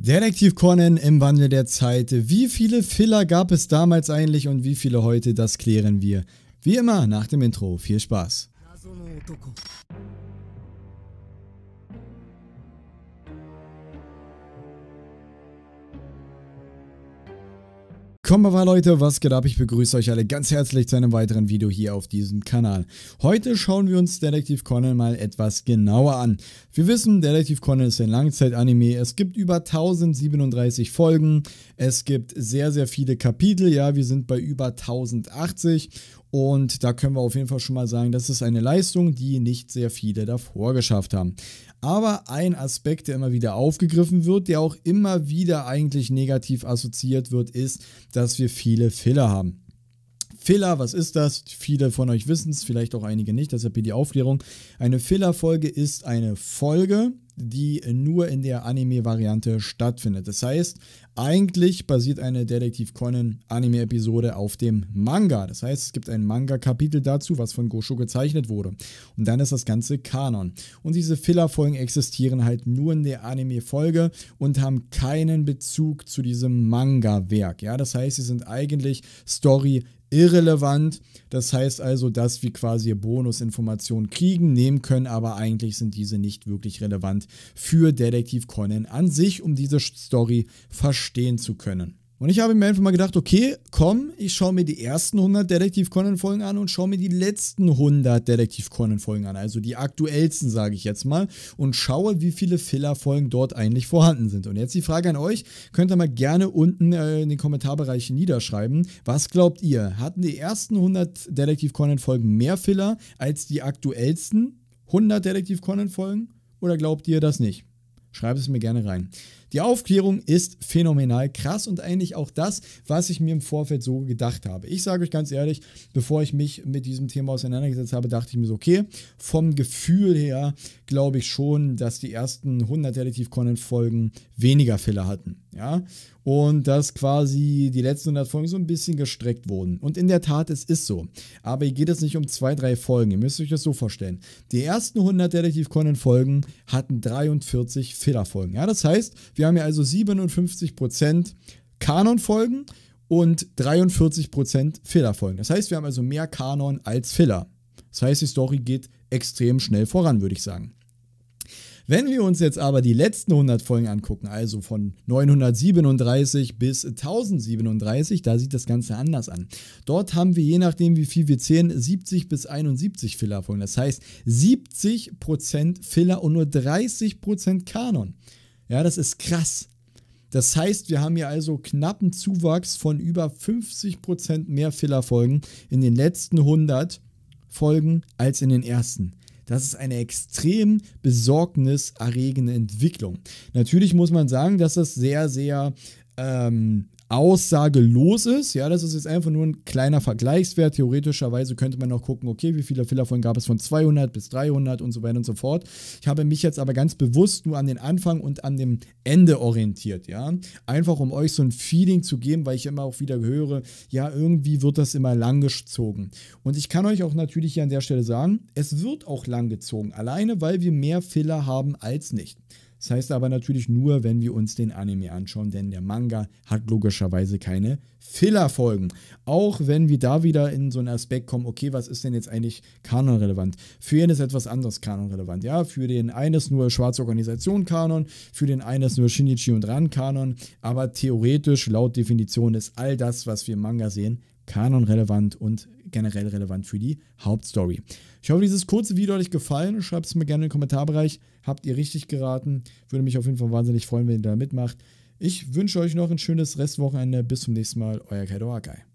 Detektiv Conan im Wandel der Zeit. Wie viele Filler gab es damals eigentlich und wie viele heute, das klären wir. Wie immer nach dem Intro. Viel Spaß. mal Leute, was geht ab? Ich begrüße euch alle ganz herzlich zu einem weiteren Video hier auf diesem Kanal. Heute schauen wir uns Detective Conan mal etwas genauer an. Wir wissen, Detective Conan ist ein Langzeit-Anime. Es gibt über 1037 Folgen. Es gibt sehr, sehr viele Kapitel. Ja, wir sind bei über 1080 und da können wir auf jeden Fall schon mal sagen, das ist eine Leistung, die nicht sehr viele davor geschafft haben. Aber ein Aspekt, der immer wieder aufgegriffen wird, der auch immer wieder eigentlich negativ assoziiert wird, ist, dass wir viele Fehler haben. Filler, was ist das? Viele von euch wissen es, vielleicht auch einige nicht, deshalb hier die Aufklärung. Eine Fillerfolge ist eine Folge, die nur in der Anime-Variante stattfindet. Das heißt, eigentlich basiert eine Detektiv Conan Anime-Episode auf dem Manga. Das heißt, es gibt ein Manga-Kapitel dazu, was von Gosho gezeichnet wurde. Und dann ist das Ganze Kanon. Und diese Filler-Folgen existieren halt nur in der Anime-Folge und haben keinen Bezug zu diesem Manga-Werk. Ja, das heißt, sie sind eigentlich Story irrelevant. Das heißt also, dass wir quasi Bonusinformationen kriegen, nehmen können, aber eigentlich sind diese nicht wirklich relevant für Detektiv Conan an sich, um diese Story verstehen zu können. Und ich habe mir einfach mal gedacht, okay, komm, ich schaue mir die ersten 100 Detektiv Conan Folgen an und schaue mir die letzten 100 Detektiv Conan Folgen an, also die aktuellsten, sage ich jetzt mal, und schaue, wie viele Filler Folgen dort eigentlich vorhanden sind. Und jetzt die Frage an euch, könnt ihr mal gerne unten äh, in den Kommentarbereichen niederschreiben, was glaubt ihr, hatten die ersten 100 Detektiv Conan Folgen mehr Filler als die aktuellsten 100 Detektiv Conan Folgen oder glaubt ihr das nicht? schreibt es mir gerne rein. Die Aufklärung ist phänomenal krass und eigentlich auch das, was ich mir im Vorfeld so gedacht habe. Ich sage euch ganz ehrlich, bevor ich mich mit diesem Thema auseinandergesetzt habe, dachte ich mir so, okay, vom Gefühl her glaube ich schon, dass die ersten 100 Detective Conan Folgen weniger Filler hatten, ja, und dass quasi die letzten 100 Folgen so ein bisschen gestreckt wurden. Und in der Tat, es ist so. Aber hier geht es nicht um zwei, drei Folgen. Ihr müsst euch das so vorstellen. Die ersten 100 Detective Conan Folgen hatten 43 Fehlerfolgen. Ja, das heißt, wir haben ja also 57 Kanon-Folgen und 43% Fehlerfolgen. Das heißt, wir haben also mehr Kanon als Filler. Das heißt, die Story geht extrem schnell voran, würde ich sagen. Wenn wir uns jetzt aber die letzten 100 Folgen angucken, also von 937 bis 1037, da sieht das Ganze anders an. Dort haben wir, je nachdem wie viel wir zählen, 70 bis 71 Filler-Folgen. Das heißt 70% Filler und nur 30% Kanon. Ja, das ist krass. Das heißt, wir haben hier also knappen Zuwachs von über 50% mehr Fillerfolgen in den letzten 100 Folgen als in den ersten. Das ist eine extrem besorgniserregende Entwicklung. Natürlich muss man sagen, dass das sehr, sehr ähm, Aussage los ist. Ja, das ist jetzt einfach nur ein kleiner Vergleichswert. Theoretischerweise könnte man noch gucken, okay, wie viele von gab es von 200 bis 300 und so weiter und so fort. Ich habe mich jetzt aber ganz bewusst nur an den Anfang und an dem Ende orientiert, ja. Einfach um euch so ein Feeling zu geben, weil ich immer auch wieder höre, ja, irgendwie wird das immer langgezogen. Und ich kann euch auch natürlich hier an der Stelle sagen, es wird auch langgezogen, alleine weil wir mehr Fehler haben als nicht. Das heißt aber natürlich nur, wenn wir uns den Anime anschauen, denn der Manga hat logischerweise keine Fillerfolgen. Auch wenn wir da wieder in so einen Aspekt kommen, okay, was ist denn jetzt eigentlich kanonrelevant? Für ihn ist etwas anderes kanonrelevant. Ja, für den einen ist nur Schwarze Organisation Kanon, für den einen ist nur Shinichi und Ran Kanon, aber theoretisch laut Definition ist all das, was wir im Manga sehen, kanonrelevant und generell relevant für die Hauptstory. Ich hoffe, dieses kurze Video hat euch gefallen. Schreibt es mir gerne in den Kommentarbereich. Habt ihr richtig geraten? Würde mich auf jeden Fall wahnsinnig freuen, wenn ihr da mitmacht. Ich wünsche euch noch ein schönes Restwochenende. Bis zum nächsten Mal. Euer Kaido Akai.